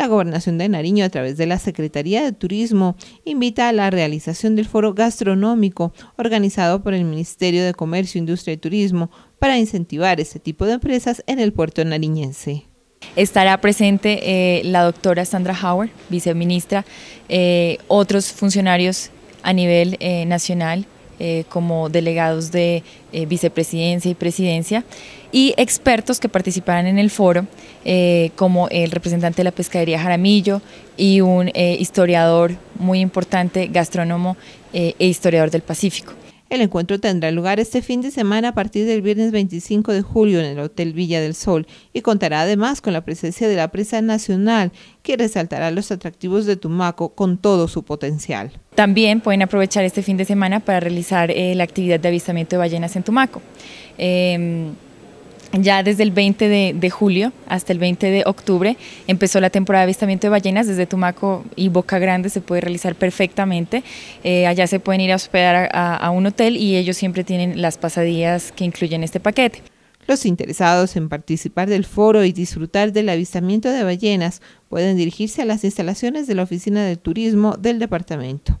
La Gobernación de Nariño, a través de la Secretaría de Turismo, invita a la realización del foro gastronómico organizado por el Ministerio de Comercio, Industria y Turismo para incentivar este tipo de empresas en el puerto nariñense. Estará presente eh, la doctora Sandra Howard, viceministra, eh, otros funcionarios a nivel eh, nacional eh, como delegados de eh, vicepresidencia y presidencia, y expertos que participarán en el foro, eh, como el representante de la pescadería Jaramillo y un historiador muy importante, gastrónomo e historiador del Pacífico. El encuentro tendrá lugar este fin de semana a partir del viernes 25 de julio en el Hotel Villa del Sol y contará además con la presencia de la presa nacional que resaltará los atractivos de Tumaco con todo su potencial. También pueden aprovechar este fin de semana para realizar eh, la actividad de avistamiento de ballenas en Tumaco. Em, ya desde el 20 de, julio hasta el 20 de octubre empezó la temporada de avistamiento de ballenas. Desde Tumaco y Boca Grande se puede realizar perfectamente. Eh, allá se pueden ir a hospedar a un hotel y ellos siempre tienen las pasadillas que incluyen este paquete. Los interesados en participar del foro y disfrutar del avistamiento de ballenas pueden dirigirse a las instalaciones de la Oficina de Turismo del departamento.